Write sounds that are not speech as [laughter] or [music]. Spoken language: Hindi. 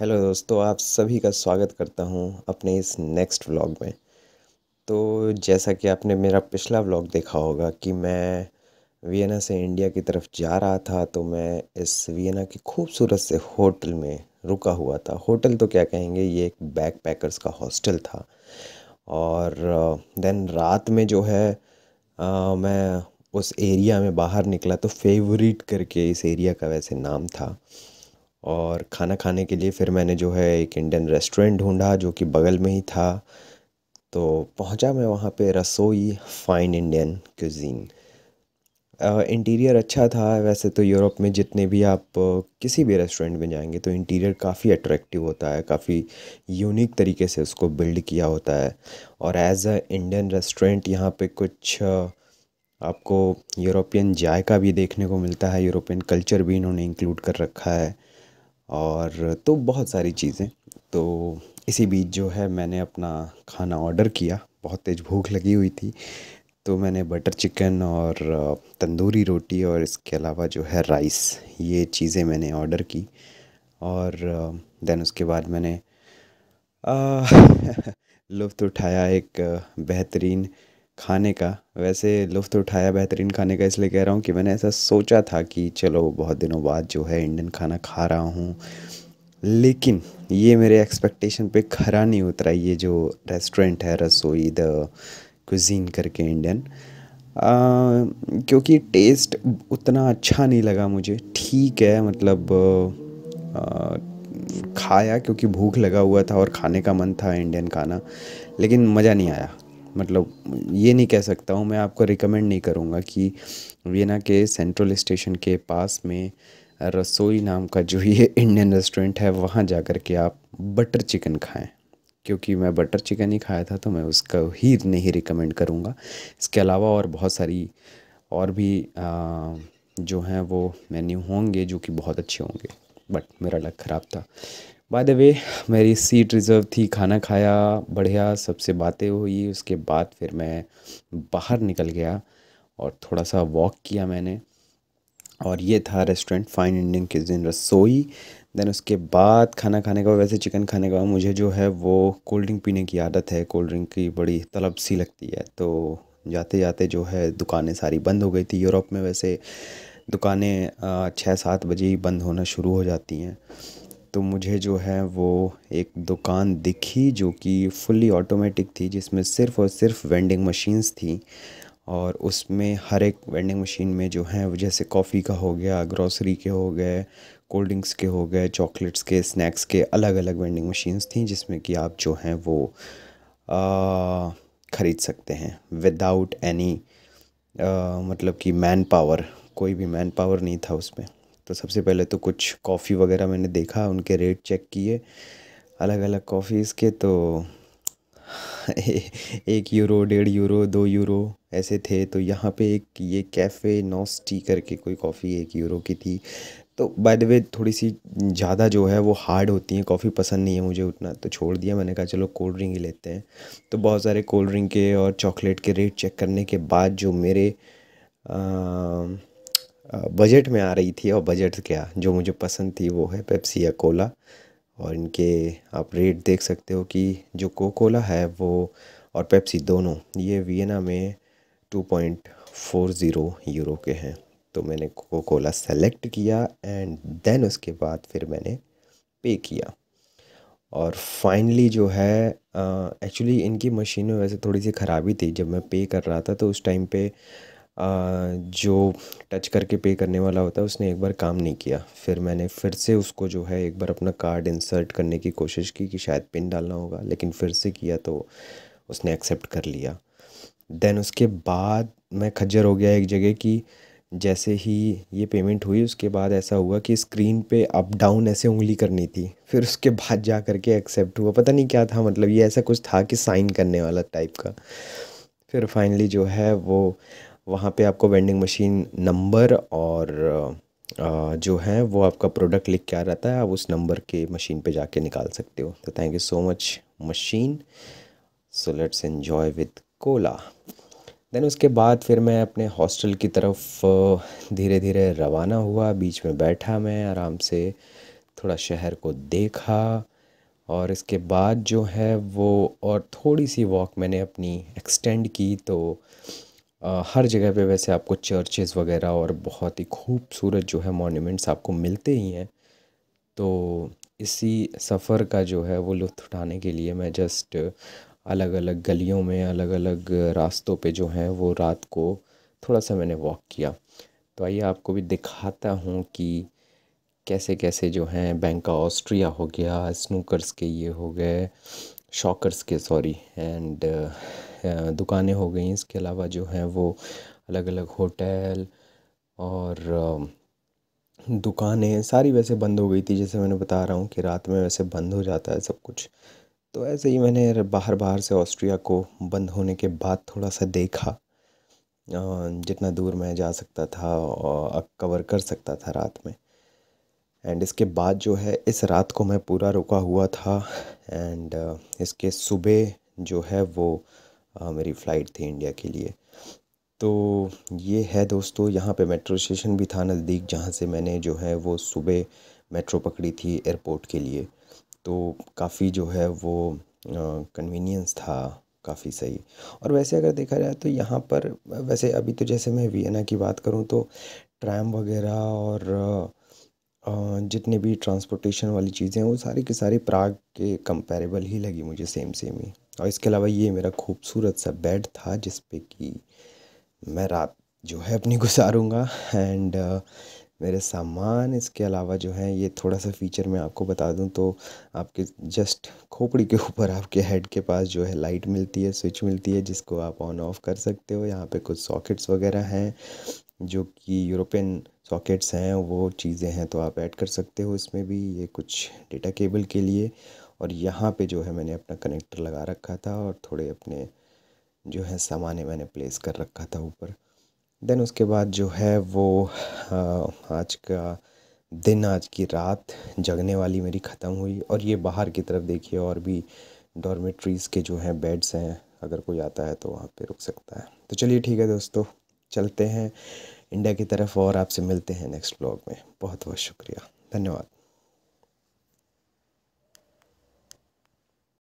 हेलो दोस्तों आप सभी का स्वागत करता हूं अपने इस नेक्स्ट व्लॉग में तो जैसा कि आपने मेरा पिछला व्लॉग देखा होगा कि मैं वियना से इंडिया की तरफ जा रहा था तो मैं इस वियना के खूबसूरत से होटल में रुका हुआ था होटल तो क्या कहेंगे ये एक बैक पैकर्स का हॉस्टल था और देन रात में जो है आ, मैं उस एरिया में बाहर निकला तो फेवरेट करके इस एरिया का वैसे नाम था और खाना खाने के लिए फिर मैंने जो है एक इंडियन रेस्टोरेंट ढूँढा जो कि बगल में ही था तो पहुंचा मैं वहाँ पे रसोई फाइन इंडियन क्यूजीन इंटीरियर अच्छा था वैसे तो यूरोप में जितने भी आप किसी भी रेस्टोरेंट में जाएंगे तो इंटीरियर काफ़ी अट्रैक्टिव होता है काफ़ी यूनिक तरीके से उसको बिल्ड किया होता है और एज अ इंडियन रेस्टोरेंट यहाँ पे कुछ आपको यूरोपियन जायका भी देखने को मिलता है यूरोपियन कल्चर भी इन्होंने इंक्लूड कर रखा है और तो बहुत सारी चीज़ें तो इसी बीच जो है मैंने अपना खाना ऑर्डर किया बहुत तेज़ भूख लगी हुई थी तो मैंने बटर चिकन और तंदूरी रोटी और इसके अलावा जो है राइस ये चीज़ें मैंने ऑर्डर की और देन उसके बाद मैंने [laughs] लुफ्त उठाया एक बेहतरीन खाने का वैसे लुफ़्त उठाया बेहतरीन खाने का इसलिए कह रहा हूँ कि मैंने ऐसा सोचा था कि चलो बहुत दिनों बाद जो है इंडियन खाना खा रहा हूँ लेकिन ये मेरे एक्सपेक्टेशन पे खरा नहीं उतरा ये जो रेस्टोरेंट है रसोई द कुजीन करके इंडियन क्योंकि टेस्ट उतना अच्छा नहीं लगा मुझे ठीक है मतलब आ, खाया क्योंकि भूख लगा हुआ था और खाने का मन था इंडियन खाना लेकिन मज़ा नहीं आया मतलब ये नहीं कह सकता हूँ मैं आपको रिकमेंड नहीं करूँगा कि वियना के सेंट्रल स्टेशन के पास में रसोई नाम का जो ये इंडियन रेस्टोरेंट है वहाँ जा कर के आप बटर चिकन खाएँ क्योंकि मैं बटर चिकन ही खाया था तो मैं उसका ही नहीं रिकमेंड करूँगा इसके अलावा और बहुत सारी और भी आ, जो हैं वो मेन्यू होंगे जो कि बहुत अच्छे होंगे बट मेरा लक ख़राब था बाय द वे मेरी सीट रिज़र्व थी खाना खाया बढ़िया सबसे बातें हुई उसके बाद फिर मैं बाहर निकल गया और थोड़ा सा वॉक किया मैंने और ये था रेस्टोरेंट फाइन इंडियन दिन रसोई देन उसके बाद खाना खाने का वैसे चिकन खाने का मुझे जो है वो कोल्ड ड्रिंक पीने की आदत है कोल्ड ड्रिंक की बड़ी तलब सी लगती है तो जाते जाते जो है दुकानें सारी बंद हो गई थी यूरोप में वैसे दुकानें छः सात बजे ही बंद होना शुरू हो जाती हैं तो मुझे जो है वो एक दुकान दिखी जो कि फुली ऑटोमेटिक थी जिसमें सिर्फ़ और सिर्फ वेंडिंग मशीन्स थी और उसमें हर एक वेंडिंग मशीन में जो है जैसे कॉफ़ी का हो गया ग्रॉसरी के हो गए कोल्ड ड्रिंक्स के हो गए चॉकलेट्स के स्नैक्स के अलग अलग वेंडिंग मशीन्स थी जिसमें कि आप जो हैं वो ख़रीद सकते हैं विदाउट एनी मतलब कि मैन पावर कोई भी मैन पावर नहीं था उसमें तो सबसे पहले तो कुछ कॉफ़ी वगैरह मैंने देखा उनके रेट चेक किए अलग अलग कॉफ़ीज़ के तो [laughs] एक यूरो डेढ़ यूरो दो यूरो ऐसे थे तो यहाँ पे एक ये कैफ़े नॉस्टी करके कोई कॉफ़ी एक यूरो की थी तो बाय द वे थोड़ी सी ज़्यादा जो है वो हार्ड होती हैं कॉफ़ी पसंद नहीं है मुझे उतना तो छोड़ दिया मैंने कहा चलो कोल्ड ड्रिंक ही लेते हैं तो बहुत सारे कोल्ड ड्रिंक के और चॉकलेट के रेट चेक करने के बाद जो मेरे आ, बजट में आ रही थी और बजट क्या जो मुझे पसंद थी वो है पेप्सी या कोला और इनके आप रेट देख सकते हो कि जो कोकोला है वो और पेप्सी दोनों ये वियना में 2.40 यूरो के हैं तो मैंने कोको कोला सेलेक्ट किया एंड देन उसके बाद फिर मैंने पे किया और फाइनली जो है एक्चुअली इनकी मशीन में वैसे थोड़ी सी ख़राबी थी जब मैं पे कर रहा था तो उस टाइम पे जो टच करके पे करने वाला होता है उसने एक बार काम नहीं किया फिर मैंने फिर से उसको जो है एक बार अपना कार्ड इंसर्ट करने की कोशिश की कि शायद पिन डालना होगा लेकिन फिर से किया तो उसने एक्सेप्ट कर लिया देन उसके बाद मैं खज्जर हो गया एक जगह कि जैसे ही ये पेमेंट हुई उसके बाद ऐसा हुआ कि स्क्रीन पे अप डाउन ऐसे उंगली करनी थी फिर उसके बाद जा करके एक्सेप्ट हुआ पता नहीं क्या था मतलब ये ऐसा कुछ था कि साइन करने वाला टाइप का फिर फाइनली जो है वो वहाँ पे आपको वेंडिंग मशीन नंबर और जो है वो आपका प्रोडक्ट लिख के आ रहता है आप उस नंबर के मशीन पे जाके निकाल सकते हो तो thank you so much machine so let's enjoy with cola then उसके बाद फिर मैं अपने हॉस्टल की तरफ धीरे धीरे रवाना हुआ बीच में बैठा मैं आराम से थोड़ा शहर को देखा और इसके बाद जो है वो और थोड़ी सी वॉक मैंने अपनी एक्सटेंड की तो हर जगह पे वैसे आपको चर्चेज़ वगैरह और बहुत ही खूबसूरत जो है मॉन्यूमेंट्स आपको मिलते ही हैं तो इसी सफ़र का जो है वो लुत्फ़ उठाने के लिए मैं जस्ट अलग अलग गलियों में अलग अलग रास्तों पे जो है वो रात को थोड़ा सा मैंने वॉक किया तो आइए आपको भी दिखाता हूँ कि कैसे कैसे जो हैं बैंक ऑस्ट्रिया हो गया स्नूकर्स के ये हो गए शॉकर्स के सॉरी एंड दुकानें हो गई इसके अलावा जो हैं वो अलग अलग होटल और दुकानें सारी वैसे बंद हो गई थी जैसे मैंने बता रहा हूँ कि रात में वैसे बंद हो जाता है सब कुछ तो ऐसे ही मैंने बाहर बाहर से ऑस्ट्रिया को बंद होने के बाद थोड़ा सा देखा जितना दूर मैं जा सकता था और कवर कर सकता था रात में एंड इसके बाद जो है इस रात को मैं पूरा रुका हुआ था एंड uh, इसके सुबह जो है वो uh, मेरी फ़्लाइट थी इंडिया के लिए तो ये है दोस्तों यहाँ पे मेट्रो स्टेशन भी था नज़दीक जहाँ से मैंने जो है वो सुबह मेट्रो पकड़ी थी एयरपोर्ट के लिए तो काफ़ी जो है वो कन्वीनियंस uh, था काफ़ी सही और वैसे अगर देखा जाए तो यहाँ पर वैसे अभी तो जैसे मैं वियना की बात करूँ तो ट्रैम वगैरह और जितने भी ट्रांसपोर्टेशन वाली चीज़ें हैं वो सारी की सारी प्राग के कंपेरेबल ही लगी मुझे सेम सेम ही और इसके अलावा ये मेरा खूबसूरत सा बेड था जिस पे कि मैं रात जो है अपनी [laughs] गुजारूँगा एंड uh, मेरे सामान इसके अलावा जो है ये थोड़ा सा फीचर मैं आपको बता दूं तो आपके जस्ट खोपड़ी के [laughs] ऊपर आपके हेड के पास जो है लाइट मिलती है स्विच मिलती है जिसको आप ऑन ऑफ कर सकते हो यहाँ पे कुछ सॉकेट्स वगैरह हैं जो कि यूरोपियन सॉकेट्स हैं वो चीज़ें हैं तो आप ऐड कर सकते हो इसमें भी ये कुछ डेटा केबल के लिए और यहाँ पे जो है मैंने अपना कनेक्टर लगा रखा था और थोड़े अपने जो है सामान मैंने प्लेस कर रखा था ऊपर देन उसके बाद जो है वो हाँ, आज का दिन आज की रात जगने वाली मेरी ख़त्म हुई और ये बाहर की तरफ देखिए और भी डॉर्मेट्रीज़ के जो हैं बेड्स हैं अगर कोई आता है तो वहाँ पे रुक सकता है तो चलिए ठीक है दोस्तों चलते हैं इंडिया की तरफ और आपसे मिलते हैं नेक्स्ट ब्लॉग में बहुत बहुत शुक्रिया धन्यवाद